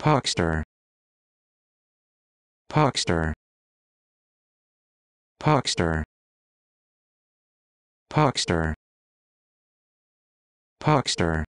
Pockster Pockster Pockster Pockster Pockster